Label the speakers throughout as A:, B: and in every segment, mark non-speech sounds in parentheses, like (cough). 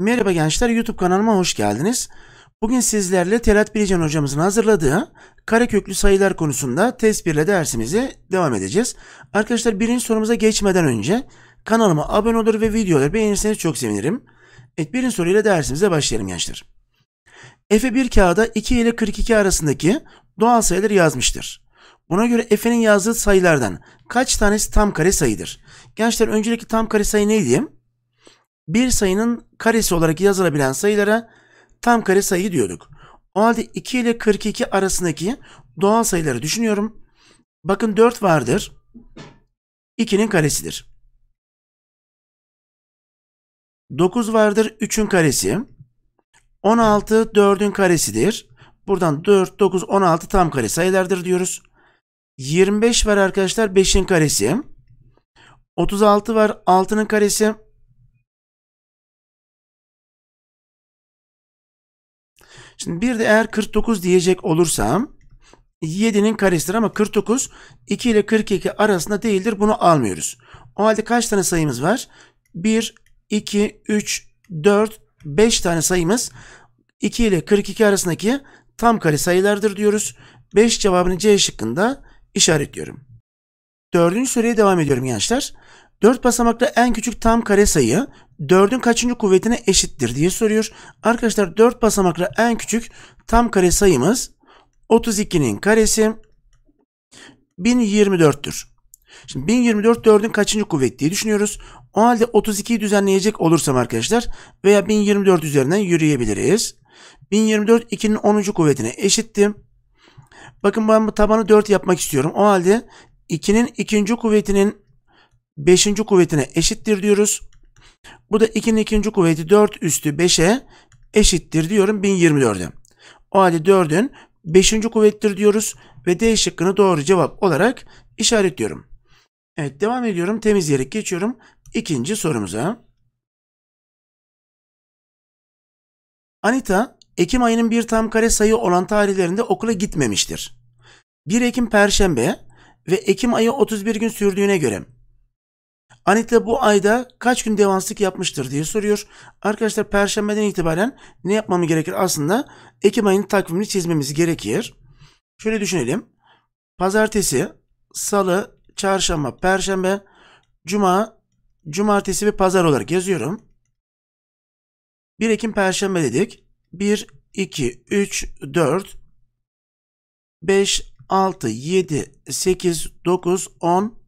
A: Merhaba gençler, YouTube kanalıma hoş geldiniz. Bugün sizlerle Telat Bilgen hocamızın hazırladığı kareköklü sayılar konusunda test 1 ile devam edeceğiz. Arkadaşlar birinci sorumuza geçmeden önce kanalıma abone olur ve videoları beğenirseniz çok sevinirim. Evet birinci soruyla dersimize başlayalım gençler. Efe bir kağıda 2 ile 42 arasındaki doğal sayıları yazmıştır. Buna göre Efe'nin yazdığı sayılardan kaç tanesi tam kare sayıdır? Gençler öncelikle tam kare sayı neydi? bir sayının karesi olarak yazılabilen sayılara tam kare sayı diyorduk. O halde 2 ile 42 arasındaki doğal sayıları düşünüyorum. Bakın 4 vardır. 2'nin karesidir. 9 vardır 3'ün karesi. 16 4'ün karesidir. Buradan 4, 9, 16 tam kare sayılardır diyoruz. 25 var arkadaşlar 5'in karesi. 36 var 6'nın karesi. Şimdi bir de eğer 49 diyecek olursam 7'nin karesidir ama 49 2 ile 42 arasında değildir. Bunu almıyoruz. O halde kaç tane sayımız var? 1, 2, 3, 4, 5 tane sayımız 2 ile 42 arasındaki tam kare sayılardır diyoruz. 5 cevabını C şıkkında işaretliyorum. Dördüncü soruya devam ediyorum gençler. 4 basamaklı en küçük tam kare sayı 4'ün kaçıncı kuvvetine eşittir diye soruyor. Arkadaşlar 4 basamaklı en küçük tam kare sayımız 32'nin karesi 1024'tür. Şimdi 1024 4'ün kaçıncı kuvvet diye düşünüyoruz. O halde 32'yi düzenleyecek olursam arkadaşlar veya 1024 üzerinden yürüyebiliriz. 1024 2'nin 10. kuvvetine eşittim. Bakın ben bu tabanı 4 yapmak istiyorum. O halde 2'nin 2. kuvvetinin 5. kuvvetine eşittir diyoruz. Bu da 2'nin ikinci kuvveti 4 üstü 5'e eşittir diyorum 1024'e. O halde 4'ün 5. kuvvettir diyoruz ve D şıkkını doğru cevap olarak işaretliyorum. Evet devam ediyorum. Temizleyerek geçiyorum ikinci sorumuza. Anita, Ekim ayının bir tam kare sayı olan tarihlerinde okula gitmemiştir. 1 Ekim Perşembe ve Ekim ayı 31 gün sürdüğüne göre Anita bu ayda kaç gün devanslık yapmıştır diye soruyor. Arkadaşlar perşembeden itibaren ne yapmamı gerekir aslında? Ekim ayının takvimini çizmemiz gerekir. Şöyle düşünelim. Pazartesi, salı, çarşamba, perşembe, cuma, cumartesi ve pazar olarak yazıyorum. 1 Ekim perşembe dedik. 1, 2, 3, 4, 5, 6, 7, 8, 9, 10,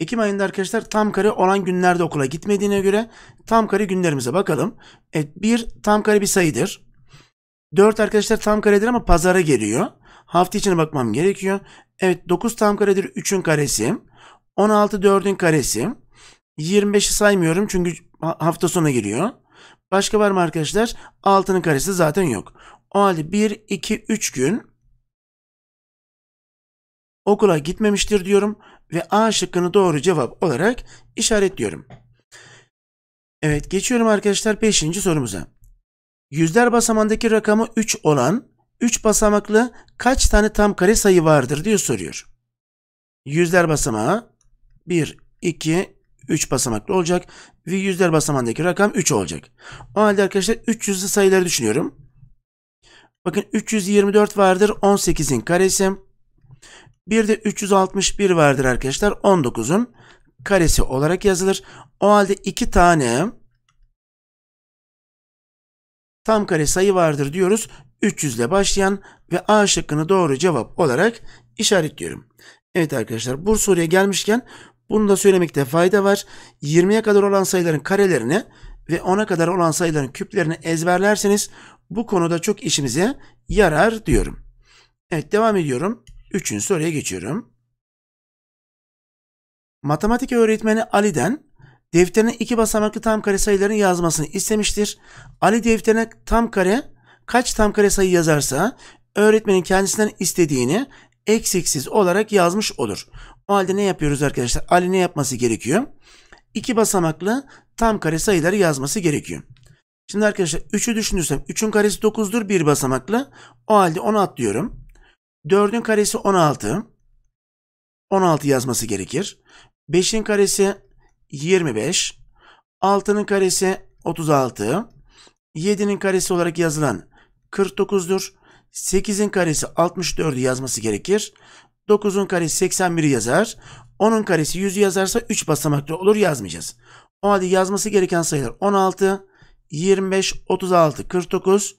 A: Ekim ayında arkadaşlar tam kare olan günlerde okula gitmediğine göre tam kare günlerimize bakalım. Evet 1 tam kare bir sayıdır. 4 arkadaşlar tam karedir ama pazara geliyor. Hafta içine bakmam gerekiyor. Evet 9 tam karedir 3'ün karesi. 16 4'ün karesi. 25'i saymıyorum çünkü hafta sonu giriyor. Başka var mı arkadaşlar? 6'nın karesi zaten yok. O halde 1, 2, 3 gün okula gitmemiştir diyorum ve A şıkkını doğru cevap olarak işaretliyorum. Evet geçiyorum arkadaşlar 5. sorumuza. Yüzler basamandaki rakamı 3 olan 3 basamaklı kaç tane tam kare sayı vardır diye soruyor. Yüzler basamağı 1, 2, 3 basamaklı olacak ve yüzler basamandaki rakam 3 olacak. O halde arkadaşlar 300'lü sayıları düşünüyorum. Bakın 324 vardır 18'in karesi. Bir de 361 vardır arkadaşlar. 19'un karesi olarak yazılır. O halde 2 tane tam kare sayı vardır diyoruz. 300 ile başlayan ve A şıkkını doğru cevap olarak işaretliyorum. Evet arkadaşlar bu soruya gelmişken bunu da söylemekte fayda var. 20'ye kadar olan sayıların karelerini ve 10'a kadar olan sayıların küplerini ezberlerseniz bu konuda çok işimize yarar diyorum. Evet devam ediyorum. Üçüncü soruya geçiyorum. Matematik öğretmeni Ali'den defterine iki basamaklı tam kare sayılarını yazmasını istemiştir. Ali defterine tam kare kaç tam kare sayı yazarsa öğretmenin kendisinden istediğini eksiksiz olarak yazmış olur. O halde ne yapıyoruz arkadaşlar? Ali ne yapması gerekiyor? İki basamaklı tam kare sayıları yazması gerekiyor. Şimdi arkadaşlar 3'ü düşünürsem 3'ün karesi 9'dur bir basamaklı. O halde onu atlıyorum. 4'ün karesi 16. 16 yazması gerekir. 5'in karesi 25. 6'nın karesi 36. 7'nin karesi olarak yazılan 49'dur. 8'in karesi 64'ü yazması gerekir. 9'un karesi 81'i yazar. 10'un karesi 100'ü yazarsa 3 basamaklı olur yazmayacağız. O halde yazması gereken sayılar 16, 25, 36, 49,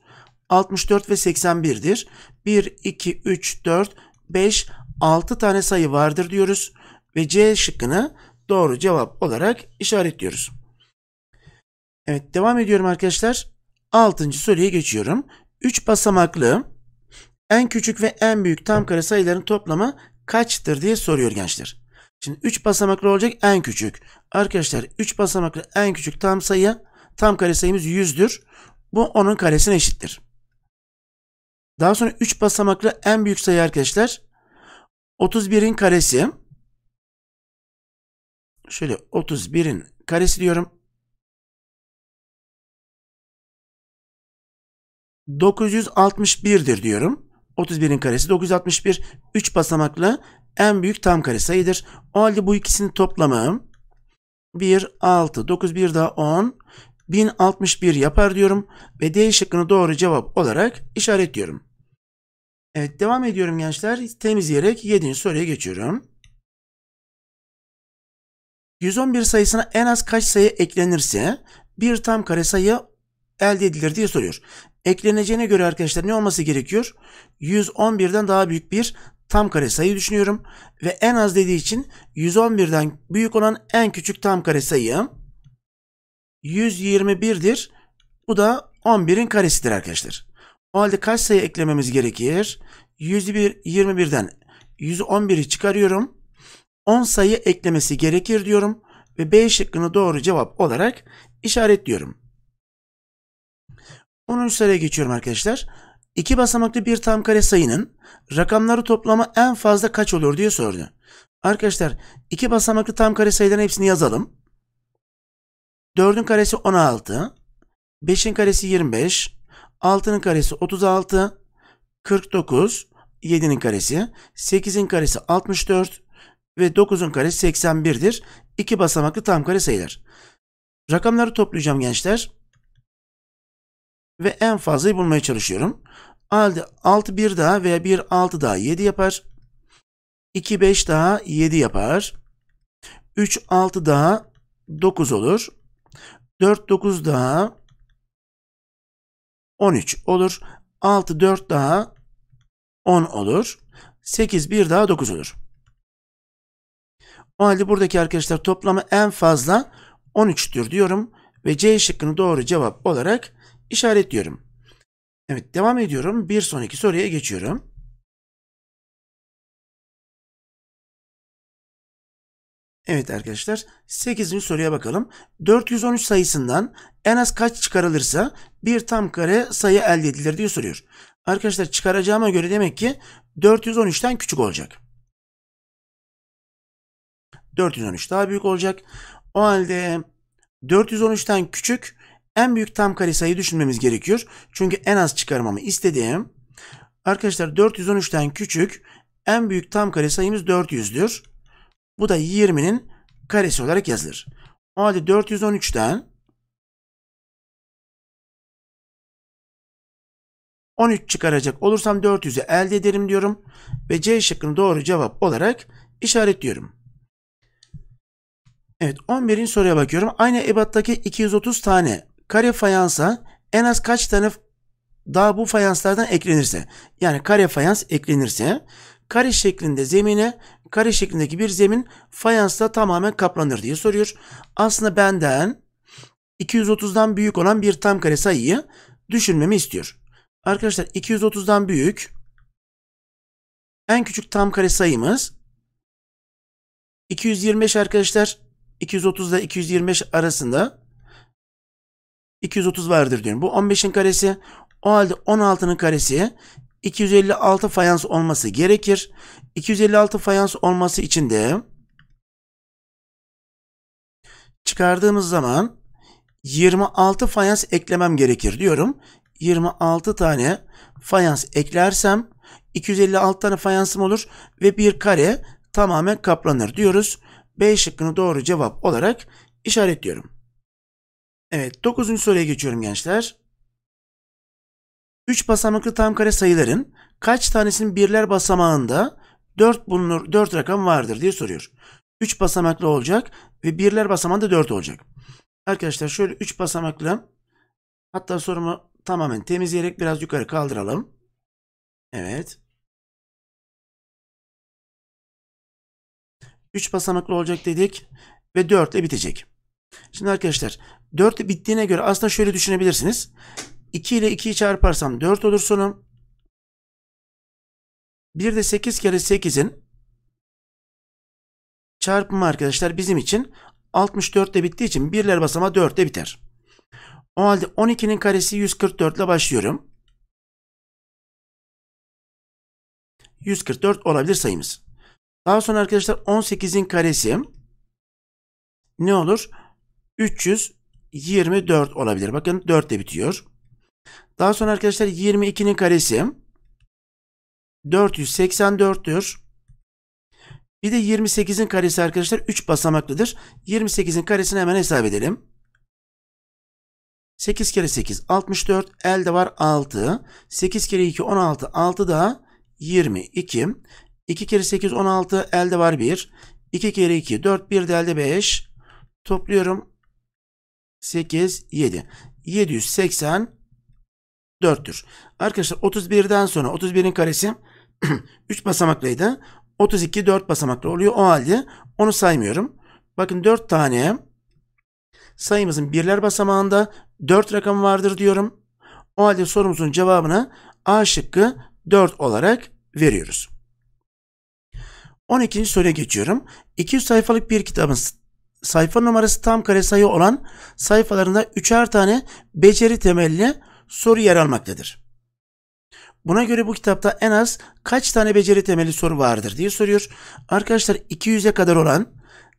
A: 64 ve 81'dir. 1, 2, 3, 4, 5, 6 tane sayı vardır diyoruz ve C şıkkını doğru cevap olarak işaretliyoruz. Evet devam ediyorum arkadaşlar. 6. soruya geçiyorum. 3 basamaklı en küçük ve en büyük tam kare sayıların toplamı kaçtır diye soruyor gençler. Şimdi 3 basamaklı olacak en küçük. Arkadaşlar 3 basamaklı en küçük tam sayı tam kare sayımız 100'dür. Bu onun karesine eşittir. Daha sonra 3 basamaklı en büyük sayı arkadaşlar 31'in karesi. Şöyle 31'in karesi diyorum. 961'dir diyorum. 31'in karesi 961. 3 basamaklı en büyük tam kare sayıdır. O halde bu ikisini toplamı 1, 6, 9, 1 daha 10, 1061 yapar diyorum ve D şıkkını doğru cevap olarak işaretliyorum. Evet devam ediyorum gençler. Temizleyerek 7. soruya geçiyorum. 111 sayısına en az kaç sayı eklenirse bir tam kare sayı elde edilir diye soruyor. Ekleneceğine göre arkadaşlar ne olması gerekiyor? 111'den daha büyük bir tam kare sayı düşünüyorum. Ve en az dediği için 111'den büyük olan en küçük tam kare sayı 121'dir. Bu da 11'in karesidir arkadaşlar. O halde kaç sayı eklememiz gerekir? 101, 21'den 111'i çıkarıyorum. 10 sayı eklemesi gerekir diyorum ve B şıkkını doğru cevap olarak işaretliyorum. 10. sıraya geçiyorum arkadaşlar. İki basamaklı bir tam kare sayının rakamları toplama en fazla kaç olur diye sordu. Arkadaşlar iki basamaklı tam kare sayıların hepsini yazalım. 4'ün karesi 16, 5'in karesi 25, 6'nın karesi 36, 49, 7'nin karesi, 8'in karesi 64 ve 9'un karesi 81'dir. İki basamaklı tam kare sayılar. Rakamları toplayacağım gençler. Ve en fazlayı bulmaya çalışıyorum. 6 1 daha veya 1 6 daha 7 yapar. 2 5 daha 7 yapar. 3 6 daha 9 olur. 4 9 daha 13 olur. 6 4 daha 10 olur. 8 1 daha 9 olur. O halde buradaki arkadaşlar toplamı en fazla 13'tür diyorum ve C şıkkını doğru cevap olarak işaretliyorum. Evet devam ediyorum. Bir sonraki soruya geçiyorum. Evet arkadaşlar 8. soruya bakalım. 413 sayısından en az kaç çıkarılırsa bir tam kare sayı elde edilir diye soruyor. Arkadaşlar çıkaracağıma göre demek ki 413'ten küçük olacak. 413 daha büyük olacak. O halde 413'ten küçük en büyük tam kare sayı düşünmemiz gerekiyor. Çünkü en az çıkarmamı istediğim arkadaşlar 413'ten küçük en büyük tam kare sayımız 400'dür. Bu da 20'nin karesi olarak yazılır. O halde 413'ten 13 çıkaracak olursam 400'ü elde ederim diyorum. Ve C şıkkını doğru cevap olarak işaretliyorum. Evet 11. soruya bakıyorum. Aynı ebattaki 230 tane kare fayansa en az kaç tane daha bu fayanslardan eklenirse yani kare fayans eklenirse kare şeklinde zemine kare şeklindeki bir zemin fayansla tamamen kaplanır diye soruyor. Aslında benden 230'dan büyük olan bir tam kare sayıyı düşünmemi istiyor. Arkadaşlar 230'dan büyük en küçük tam kare sayımız 225 arkadaşlar. 230 ile 225 arasında 230 vardır diyorum. Bu 15'in karesi. O halde 16'nın karesi 256 fayans olması gerekir. 256 fayans olması için de çıkardığımız zaman 26 fayans eklemem gerekir diyorum. 26 tane fayans eklersem 256 tane fayansım olur ve bir kare tamamen kaplanır diyoruz. B şıkkını doğru cevap olarak işaretliyorum. Evet 9. soruya geçiyorum gençler. 3 basamaklı tam kare sayıların kaç tanesinin birler basamağında 4 bulunur 4 rakam vardır diye soruyor. 3 basamaklı olacak ve birler basamağında 4 olacak. Arkadaşlar şöyle 3 basamaklı hatta sorumu tamamen temizleyerek biraz yukarı kaldıralım. Evet. 3 basamaklı olacak dedik ve 4 ile bitecek. Şimdi arkadaşlar 4 bittiğine göre aslında şöyle düşünebilirsiniz. 2 ile 2'yi çarparsam 4 olur sonuç. Bir de 8 kere 8'in çarpımı arkadaşlar bizim için 64 ile bittiği için birler basama 4 ile biter. O halde 12'nin karesi 144 ile başlıyorum. 144 olabilir sayımız. Daha sonra arkadaşlar 18'in karesi ne olur? 324 olabilir. Bakın 4 ile bitiyor. Daha sonra arkadaşlar 22'nin karesi 484'tür. Bir de 28'in karesi arkadaşlar 3 basamaklıdır. 28'in karesini hemen hesap edelim. 8 kere 8 64 elde var 6. 8 kere 2 16 6 da 22. 2 kere 8 16 elde var 1. 2 kere 2 4 1 de elde 5. Topluyorum 8 7. 780 4'tür. Arkadaşlar 31'den sonra 31'in karesi 3 (clears throat) basamaklıydı. 32 4 basamaklı oluyor. O halde onu saymıyorum. Bakın 4 tane sayımızın birler basamağında 4 rakam vardır diyorum. O halde sorumuzun cevabını A şıkkı 4 olarak veriyoruz. 12. soruya geçiyorum. 200 sayfalık bir kitabın sayfa numarası tam kare sayı olan sayfalarında üçer tane beceri temelli soru yer almaktadır. Buna göre bu kitapta en az kaç tane beceri temeli soru vardır diye soruyor. Arkadaşlar 200'e kadar olan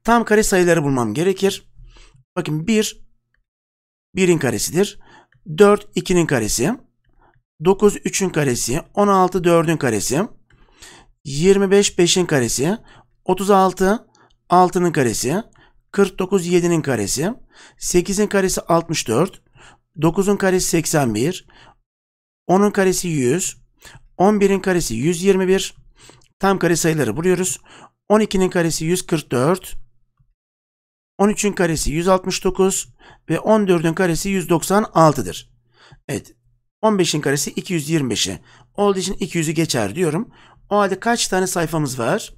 A: tam kare sayıları bulmam gerekir. Bakın 1 1'in karesidir. 4 2'nin karesi. 9 3'ün karesi. 16 4'ün karesi. 25 5'in karesi. 36 6'nın karesi. 49 7'nin karesi. 8'in karesi 64. 9'un karesi 81, 10'un karesi 100, 11'in karesi 121. Tam kare sayıları buluyoruz. 12'nin karesi 144, 13'ün karesi 169 ve 14'ün karesi 196'dır. Evet. 15'in karesi 225'i. Olduğu için 200'ü geçer diyorum. O halde kaç tane sayfamız var?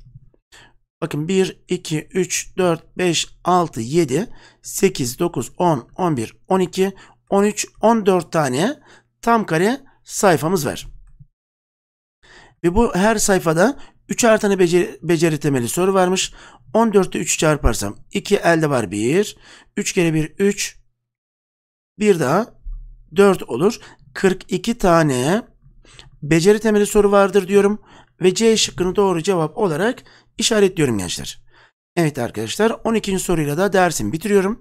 A: Bakın 1, 2, 3, 4, 5, 6, 7, 8, 9, 10, 11, 12, 13, 14 tane tam kare sayfamız var. Ve bu her sayfada 3 tane beceri, beceri temeli soru varmış. 14'te 3 çarparsam 2 elde var 1. 3 kere 1 3. Bir daha 4 olur. 42 tane beceri temeli soru vardır diyorum. Ve C şıkkını doğru cevap olarak işaretliyorum gençler. Evet arkadaşlar 12. soruyla da dersimi bitiriyorum.